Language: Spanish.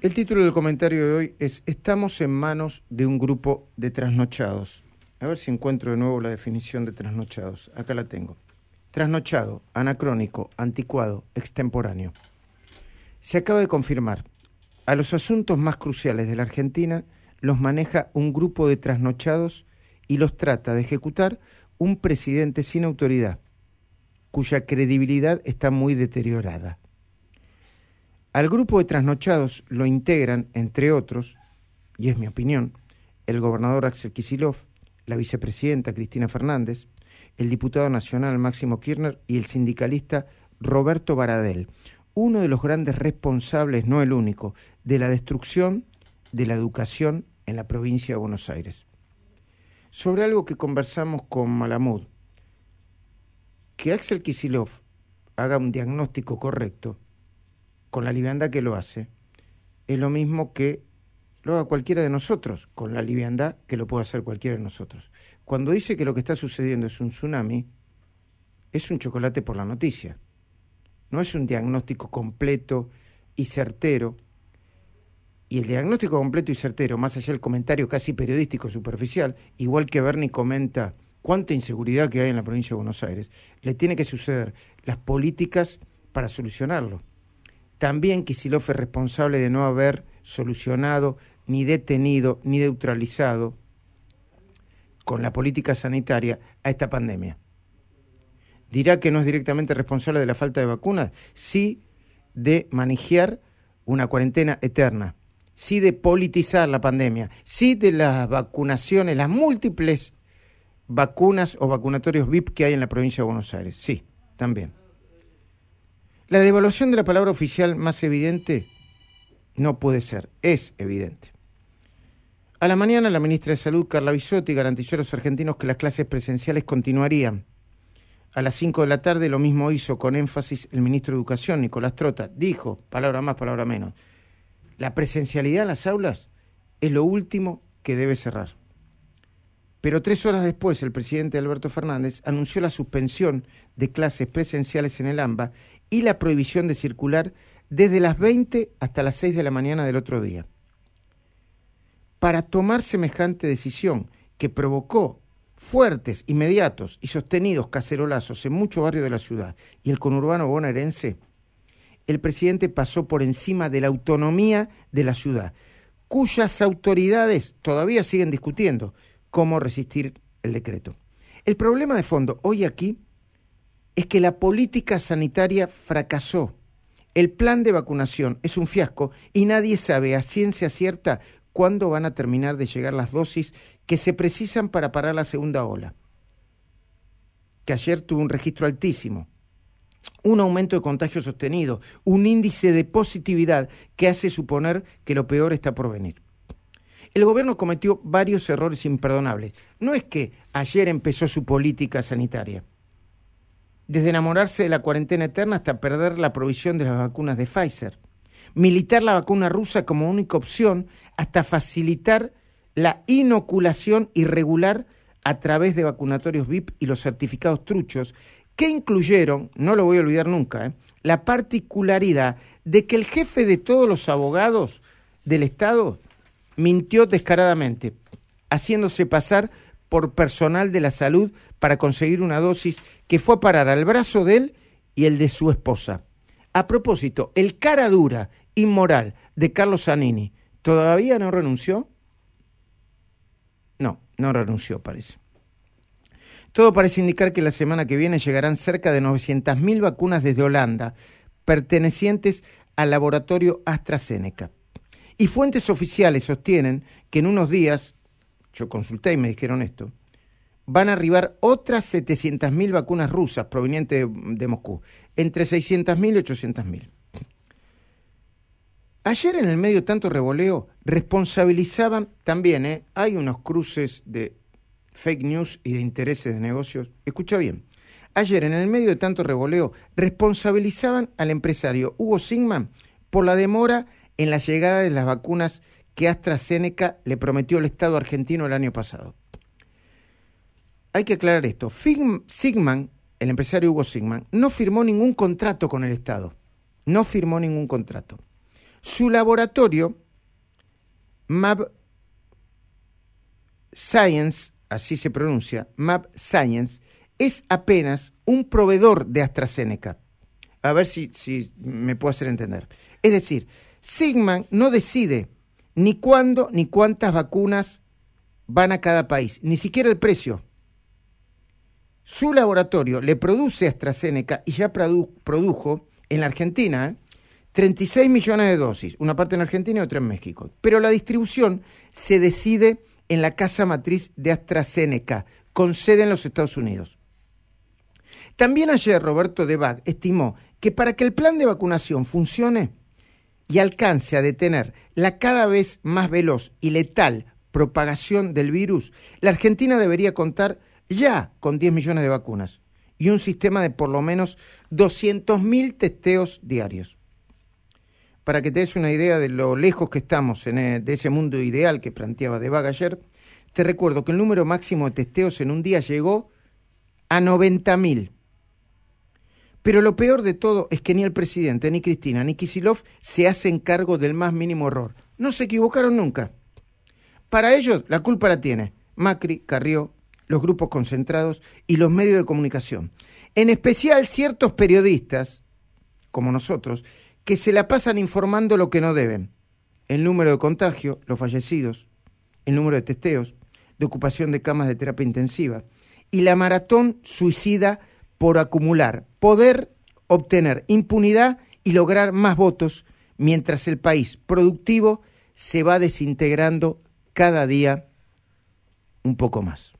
El título del comentario de hoy es Estamos en manos de un grupo de trasnochados. A ver si encuentro de nuevo la definición de trasnochados. Acá la tengo. Trasnochado, anacrónico, anticuado, extemporáneo. Se acaba de confirmar. A los asuntos más cruciales de la Argentina los maneja un grupo de trasnochados y los trata de ejecutar un presidente sin autoridad, cuya credibilidad está muy deteriorada. Al grupo de trasnochados lo integran, entre otros, y es mi opinión, el gobernador Axel Kisilov, la vicepresidenta Cristina Fernández, el diputado nacional Máximo Kirchner y el sindicalista Roberto Baradel, uno de los grandes responsables, no el único, de la destrucción de la educación en la provincia de Buenos Aires. Sobre algo que conversamos con Malamud, que Axel Kisilov haga un diagnóstico correcto con la liviandad que lo hace, es lo mismo que lo haga cualquiera de nosotros, con la liviandad que lo puede hacer cualquiera de nosotros. Cuando dice que lo que está sucediendo es un tsunami, es un chocolate por la noticia. No es un diagnóstico completo y certero. Y el diagnóstico completo y certero, más allá del comentario casi periodístico superficial, igual que Bernie comenta cuánta inseguridad que hay en la provincia de Buenos Aires, le tiene que suceder las políticas para solucionarlo. También Kisilov es responsable de no haber solucionado, ni detenido, ni neutralizado con la política sanitaria a esta pandemia. Dirá que no es directamente responsable de la falta de vacunas, sí de manejar una cuarentena eterna, sí de politizar la pandemia, sí de las vacunaciones, las múltiples vacunas o vacunatorios VIP que hay en la provincia de Buenos Aires, sí, también. La devaluación de la palabra oficial más evidente no puede ser, es evidente. A la mañana la ministra de Salud, Carla Bisotti, garantizó a los argentinos que las clases presenciales continuarían. A las 5 de la tarde lo mismo hizo con énfasis el ministro de Educación, Nicolás Trota. Dijo, palabra más, palabra menos, la presencialidad en las aulas es lo último que debe cerrar. Pero tres horas después, el presidente Alberto Fernández anunció la suspensión de clases presenciales en el AMBA y la prohibición de circular desde las 20 hasta las 6 de la mañana del otro día. Para tomar semejante decisión que provocó fuertes, inmediatos y sostenidos cacerolazos en muchos barrios de la ciudad y el conurbano bonaerense, el presidente pasó por encima de la autonomía de la ciudad, cuyas autoridades todavía siguen discutiendo cómo resistir el decreto. El problema de fondo hoy aquí es que la política sanitaria fracasó. El plan de vacunación es un fiasco y nadie sabe a ciencia cierta cuándo van a terminar de llegar las dosis que se precisan para parar la segunda ola, que ayer tuvo un registro altísimo, un aumento de contagios sostenido, un índice de positividad que hace suponer que lo peor está por venir. El gobierno cometió varios errores imperdonables. No es que ayer empezó su política sanitaria desde enamorarse de la cuarentena eterna hasta perder la provisión de las vacunas de Pfizer, militar la vacuna rusa como única opción hasta facilitar la inoculación irregular a través de vacunatorios VIP y los certificados truchos, que incluyeron, no lo voy a olvidar nunca, ¿eh? la particularidad de que el jefe de todos los abogados del Estado mintió descaradamente, haciéndose pasar por personal de la salud para conseguir una dosis que fue a parar al brazo de él y el de su esposa. A propósito, el cara dura, inmoral, de Carlos Zanini, ¿todavía no renunció? No, no renunció, parece. Todo parece indicar que la semana que viene llegarán cerca de 900.000 vacunas desde Holanda, pertenecientes al laboratorio AstraZeneca. Y fuentes oficiales sostienen que en unos días yo consulté y me dijeron esto, van a arribar otras 700.000 vacunas rusas provenientes de Moscú, entre 600.000 y 800.000. Ayer en el medio de tanto revoleo responsabilizaban también, ¿eh? hay unos cruces de fake news y de intereses de negocios. Escucha bien, ayer en el medio de tanto revoleo responsabilizaban al empresario Hugo Sigman por la demora en la llegada de las vacunas que AstraZeneca le prometió al Estado argentino el año pasado. Hay que aclarar esto. Sigman, el empresario Hugo Sigman, no firmó ningún contrato con el Estado. No firmó ningún contrato. Su laboratorio, Map Science, así se pronuncia, Map Science, es apenas un proveedor de AstraZeneca. A ver si, si me puedo hacer entender. Es decir, Sigman no decide ni cuándo ni cuántas vacunas van a cada país, ni siquiera el precio. Su laboratorio le produce AstraZeneca y ya produjo en la Argentina 36 ¿eh? millones de dosis, una parte en Argentina y otra en México. Pero la distribución se decide en la casa matriz de AstraZeneca, con sede en los Estados Unidos. También ayer Roberto Debac estimó que para que el plan de vacunación funcione, y alcance a detener la cada vez más veloz y letal propagación del virus, la Argentina debería contar ya con 10 millones de vacunas y un sistema de por lo menos 200.000 testeos diarios. Para que te des una idea de lo lejos que estamos en, eh, de ese mundo ideal que planteaba De Vaga ayer, te recuerdo que el número máximo de testeos en un día llegó a mil. Pero lo peor de todo es que ni el presidente, ni Cristina, ni Kisilov se hacen cargo del más mínimo error. No se equivocaron nunca. Para ellos la culpa la tiene Macri, Carrió, los grupos concentrados y los medios de comunicación. En especial ciertos periodistas, como nosotros, que se la pasan informando lo que no deben. El número de contagios, los fallecidos, el número de testeos, de ocupación de camas de terapia intensiva y la maratón suicida por acumular poder, obtener impunidad y lograr más votos, mientras el país productivo se va desintegrando cada día un poco más.